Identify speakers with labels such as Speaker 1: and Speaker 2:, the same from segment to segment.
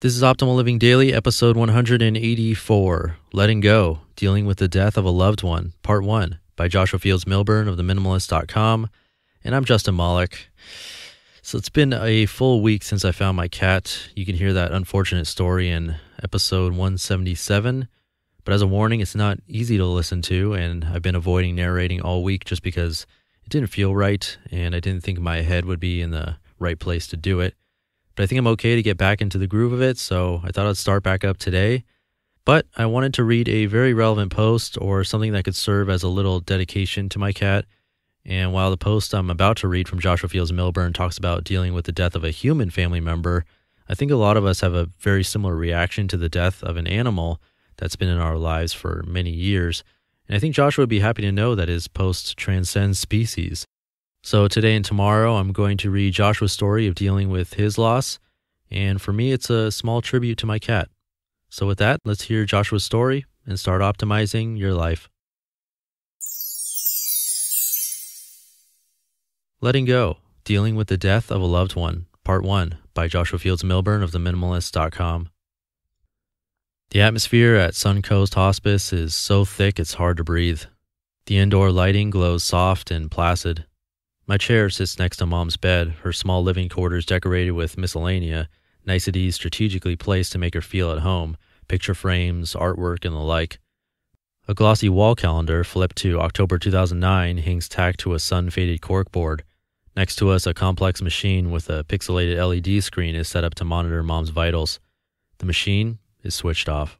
Speaker 1: This is Optimal Living Daily, episode 184 Letting Go Dealing with the Death of a Loved One, Part 1 by Joshua Fields Milburn of TheMinimalist.com. And I'm Justin Mollick. So it's been a full week since I found my cat. You can hear that unfortunate story in episode 177. But as a warning, it's not easy to listen to, and I've been avoiding narrating all week just because it didn't feel right, and I didn't think my head would be in the right place to do it but I think I'm okay to get back into the groove of it, so I thought I'd start back up today. But I wanted to read a very relevant post or something that could serve as a little dedication to my cat. And while the post I'm about to read from Joshua Fields Milburn talks about dealing with the death of a human family member, I think a lot of us have a very similar reaction to the death of an animal that's been in our lives for many years. And I think Joshua would be happy to know that his post transcends species. So today and tomorrow, I'm going to read Joshua's story of dealing with his loss. And for me, it's a small tribute to my cat. So with that, let's hear Joshua's story and start optimizing your life. Letting Go Dealing with the Death of a Loved One, Part 1 by Joshua Fields Milburn of TheMinimalist.com. The atmosphere at Suncoast Hospice is so thick it's hard to breathe. The indoor lighting glows soft and placid. My chair sits next to mom's bed, her small living quarters decorated with miscellanea, niceties strategically placed to make her feel at home, picture frames, artwork, and the like. A glossy wall calendar flipped to October 2009 hangs tacked to a sun faded corkboard. Next to us, a complex machine with a pixelated LED screen is set up to monitor mom's vitals. The machine is switched off.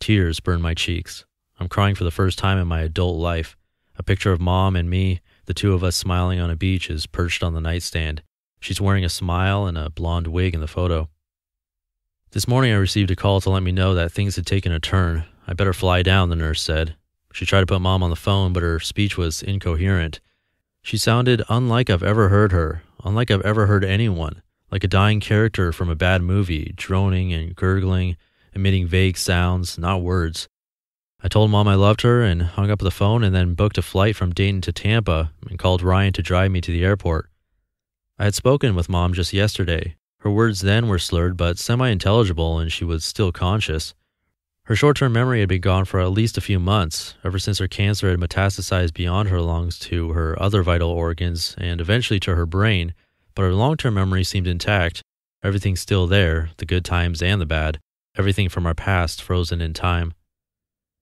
Speaker 1: Tears burn my cheeks. I'm crying for the first time in my adult life. A picture of mom and me the two of us smiling on a beach is perched on the nightstand. She's wearing a smile and a blonde wig in the photo. This morning I received a call to let me know that things had taken a turn. I better fly down, the nurse said. She tried to put mom on the phone, but her speech was incoherent. She sounded unlike I've ever heard her, unlike I've ever heard anyone, like a dying character from a bad movie, droning and gurgling, emitting vague sounds, not words. I told mom I loved her and hung up the phone and then booked a flight from Dayton to Tampa and called Ryan to drive me to the airport. I had spoken with mom just yesterday. Her words then were slurred but semi intelligible and she was still conscious. Her short term memory had been gone for at least a few months, ever since her cancer had metastasized beyond her lungs to her other vital organs and eventually to her brain, but her long term memory seemed intact. Everything's still there the good times and the bad, everything from our past frozen in time.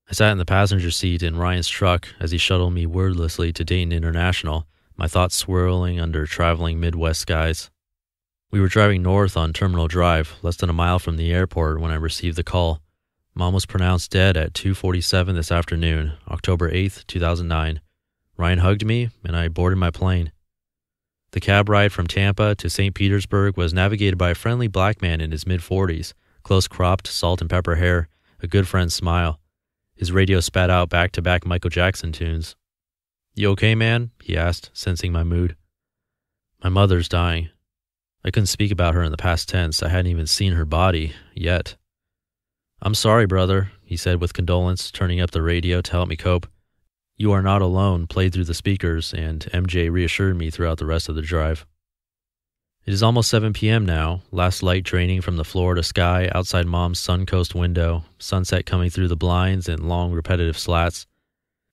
Speaker 1: I sat in the passenger seat in Ryan's truck as he shuttled me wordlessly to Dayton International, my thoughts swirling under traveling Midwest skies. We were driving north on Terminal Drive, less than a mile from the airport when I received the call. Mom was pronounced dead at 2:47 this afternoon, October 8, 2009. Ryan hugged me and I boarded my plane. The cab ride from Tampa to St. Petersburg was navigated by a friendly black man in his mid 40s, close cropped, salt and pepper hair, a good friend's smile. His radio spat out back to back Michael Jackson tunes. You okay, man? he asked, sensing my mood. My mother's dying. I couldn't speak about her in the past tense. I hadn't even seen her body yet. I'm sorry, brother, he said with condolence, turning up the radio to help me cope. You Are Not Alone played through the speakers, and MJ reassured me throughout the rest of the drive. It is almost 7 p.m. now, last light draining from the Florida sky outside mom's Suncoast window, sunset coming through the blinds in long repetitive slats.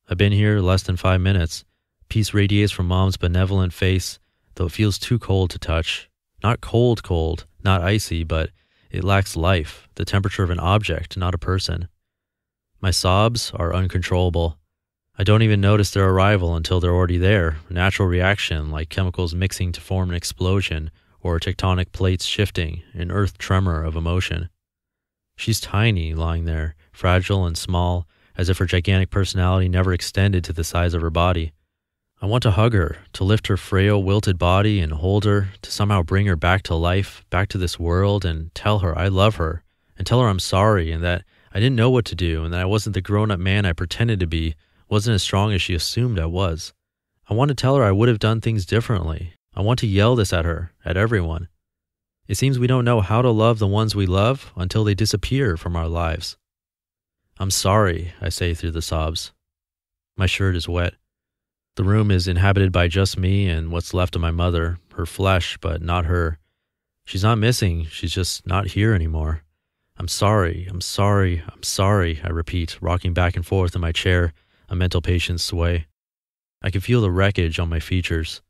Speaker 1: I've been here less than five minutes. Peace radiates from mom's benevolent face, though it feels too cold to touch. Not cold, cold, not icy, but it lacks life, the temperature of an object, not a person. My sobs are uncontrollable. I don't even notice their arrival until they're already there, natural reaction like chemicals mixing to form an explosion or tectonic plates shifting, an earth tremor of emotion. She's tiny, lying there, fragile and small, as if her gigantic personality never extended to the size of her body. I want to hug her, to lift her frail, wilted body and hold her, to somehow bring her back to life, back to this world, and tell her I love her, and tell her I'm sorry, and that I didn't know what to do, and that I wasn't the grown up man I pretended to be, wasn't as strong as she assumed I was. I want to tell her I would have done things differently, I want to yell this at her, at everyone. It seems we don't know how to love the ones we love until they disappear from our lives. I'm sorry, I say through the sobs. My shirt is wet. The room is inhabited by just me and what's left of my mother, her flesh, but not her. She's not missing, she's just not here anymore. I'm sorry, I'm sorry, I'm sorry, I repeat, rocking back and forth in my chair, a mental patient's sway. I can feel the wreckage on my features.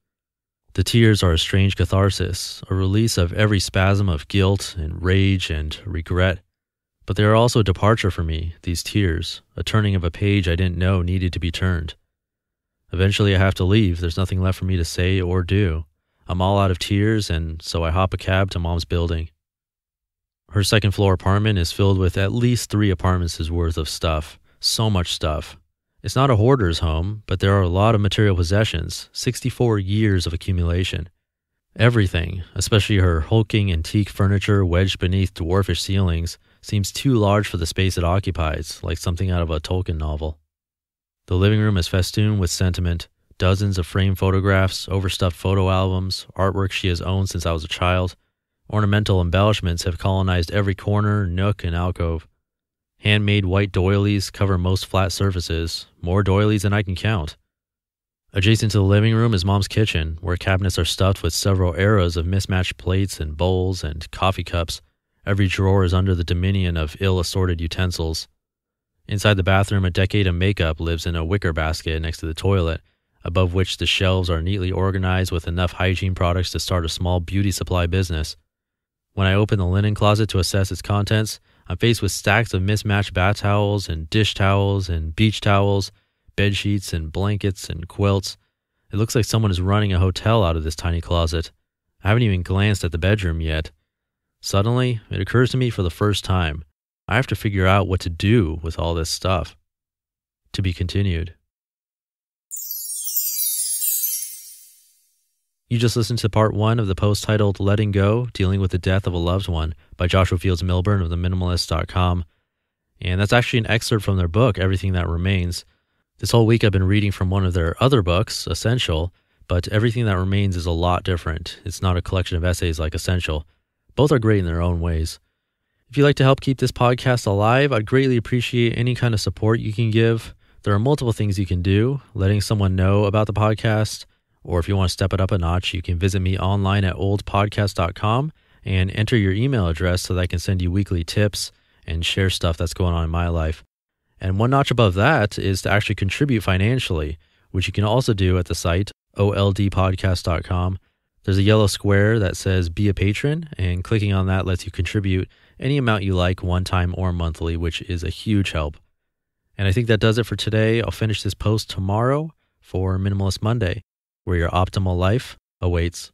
Speaker 1: The tears are a strange catharsis, a release of every spasm of guilt and rage and regret. But they are also a departure for me, these tears, a turning of a page I didn't know needed to be turned. Eventually, I have to leave. There's nothing left for me to say or do. I'm all out of tears, and so I hop a cab to mom's building. Her second floor apartment is filled with at least three apartments' worth of stuff. So much stuff. It's not a hoarder's home, but there are a lot of material possessions 64 years of accumulation. Everything, especially her hulking antique furniture wedged beneath dwarfish ceilings, seems too large for the space it occupies, like something out of a Tolkien novel. The living room is festooned with sentiment dozens of framed photographs, overstuffed photo albums, artwork she has owned since I was a child. Ornamental embellishments have colonized every corner, nook, and alcove. Handmade white doilies cover most flat surfaces, more doilies than I can count. Adjacent to the living room is mom's kitchen, where cabinets are stuffed with several eras of mismatched plates and bowls and coffee cups. Every drawer is under the dominion of ill assorted utensils. Inside the bathroom, a decade of makeup lives in a wicker basket next to the toilet, above which the shelves are neatly organized with enough hygiene products to start a small beauty supply business. When I open the linen closet to assess its contents, I'm faced with stacks of mismatched bath towels and dish towels and beach towels, bed sheets and blankets and quilts. It looks like someone is running a hotel out of this tiny closet. I haven't even glanced at the bedroom yet. Suddenly, it occurs to me for the first time I have to figure out what to do with all this stuff. To be continued. You just listened to part one of the post titled Letting Go Dealing with the Death of a Loved One by Joshua Fields Milburn of TheMinimalist.com. And that's actually an excerpt from their book, Everything That Remains. This whole week I've been reading from one of their other books, Essential, but Everything That Remains is a lot different. It's not a collection of essays like Essential. Both are great in their own ways. If you'd like to help keep this podcast alive, I'd greatly appreciate any kind of support you can give. There are multiple things you can do letting someone know about the podcast, or if you want to step it up a notch, you can visit me online at oldpodcast.com and enter your email address so that I can send you weekly tips and share stuff that's going on in my life. And one notch above that is to actually contribute financially, which you can also do at the site oldpodcast.com. There's a yellow square that says be a patron, and clicking on that lets you contribute any amount you like, one time or monthly, which is a huge help. And I think that does it for today. I'll finish this post tomorrow for Minimalist Monday where your optimal life awaits